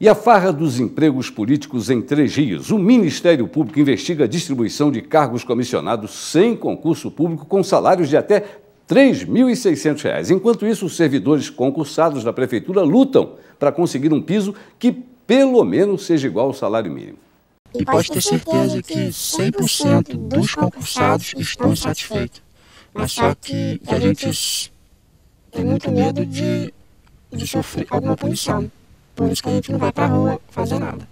E a farra dos empregos políticos em três dias. O Ministério Público investiga a distribuição de cargos comissionados sem concurso público com salários de até R$ 3.600. Enquanto isso, os servidores concursados da Prefeitura lutam para conseguir um piso que pelo menos seja igual ao salário mínimo. E pode ter certeza que 100% dos concursados estão insatisfeitos. Mas só que a gente tem muito medo de, de sofrer alguma punição. Por isso que a gente não vai para a rua fazer nada.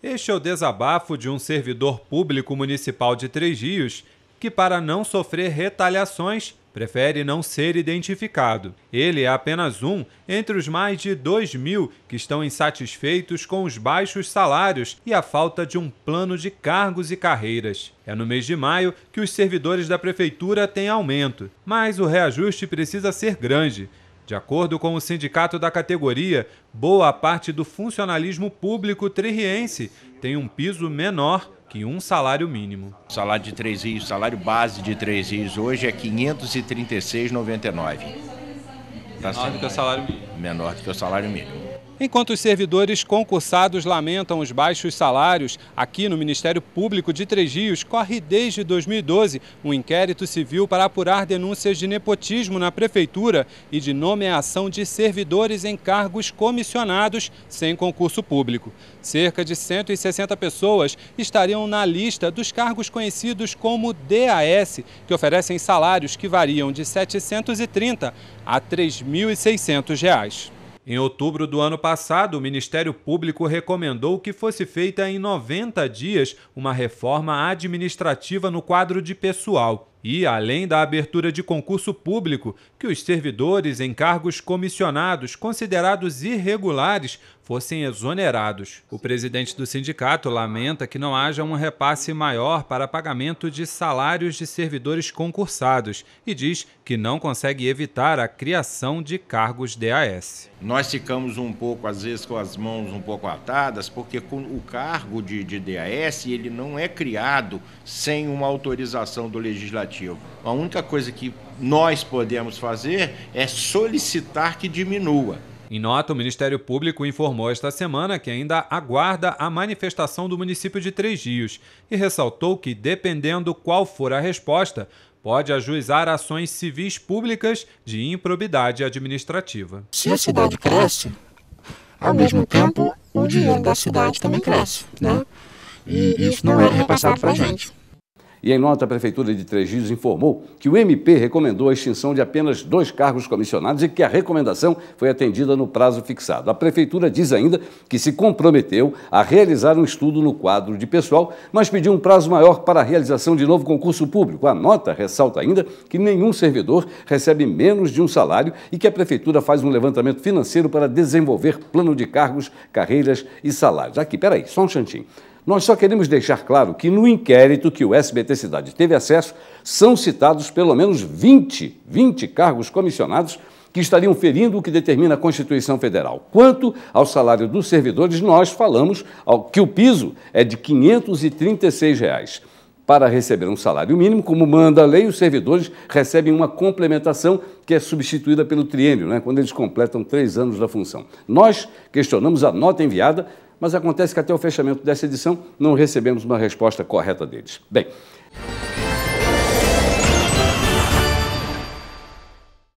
Este é o desabafo de um servidor público municipal de Três Rios que, para não sofrer retaliações, prefere não ser identificado. Ele é apenas um entre os mais de 2 mil que estão insatisfeitos com os baixos salários e a falta de um plano de cargos e carreiras. É no mês de maio que os servidores da prefeitura têm aumento, mas o reajuste precisa ser grande de acordo com o sindicato da categoria, boa parte do funcionalismo público tririense tem um piso menor que um salário mínimo. O salário de Três Rios, salário base de Três Rios hoje é R$ 536,99. Tá menor do que o salário mínimo. Menor do que o salário mínimo. Enquanto os servidores concursados lamentam os baixos salários, aqui no Ministério Público de Três Rios corre desde 2012 um inquérito civil para apurar denúncias de nepotismo na prefeitura e de nomeação de servidores em cargos comissionados sem concurso público. Cerca de 160 pessoas estariam na lista dos cargos conhecidos como DAS, que oferecem salários que variam de R$ 730 a R$ 3.600. Em outubro do ano passado, o Ministério Público recomendou que fosse feita em 90 dias uma reforma administrativa no quadro de pessoal e além da abertura de concurso público, que os servidores em cargos comissionados considerados irregulares fossem exonerados. O presidente do sindicato lamenta que não haja um repasse maior para pagamento de salários de servidores concursados e diz que não consegue evitar a criação de cargos DAS. Nós ficamos um pouco, às vezes, com as mãos um pouco atadas, porque o cargo de, de DAS ele não é criado sem uma autorização do legislativo negativo. A única coisa que nós podemos fazer é solicitar que diminua. Em nota, o Ministério Público informou esta semana que ainda aguarda a manifestação do município de Três Rios e ressaltou que, dependendo qual for a resposta, pode ajuizar ações civis públicas de improbidade administrativa. Se a cidade cresce, ao mesmo tempo o dinheiro da cidade também cresce, né? E isso não é repassado para a gente. E em nota, a Prefeitura de Três Rios informou que o MP recomendou a extinção de apenas dois cargos comissionados e que a recomendação foi atendida no prazo fixado. A Prefeitura diz ainda que se comprometeu a realizar um estudo no quadro de pessoal, mas pediu um prazo maior para a realização de novo concurso público. A nota ressalta ainda que nenhum servidor recebe menos de um salário e que a Prefeitura faz um levantamento financeiro para desenvolver plano de cargos, carreiras e salários. Aqui, peraí, só um chantinho. Nós só queremos deixar claro que no inquérito que o SBT Cidade teve acesso, são citados pelo menos 20, 20 cargos comissionados que estariam ferindo o que determina a Constituição Federal. Quanto ao salário dos servidores, nós falamos que o piso é de R$ 536. Reais. Para receber um salário mínimo, como manda a lei, os servidores recebem uma complementação que é substituída pelo triênio, né, quando eles completam três anos da função. Nós questionamos a nota enviada, mas acontece que até o fechamento dessa edição não recebemos uma resposta correta deles. Bem.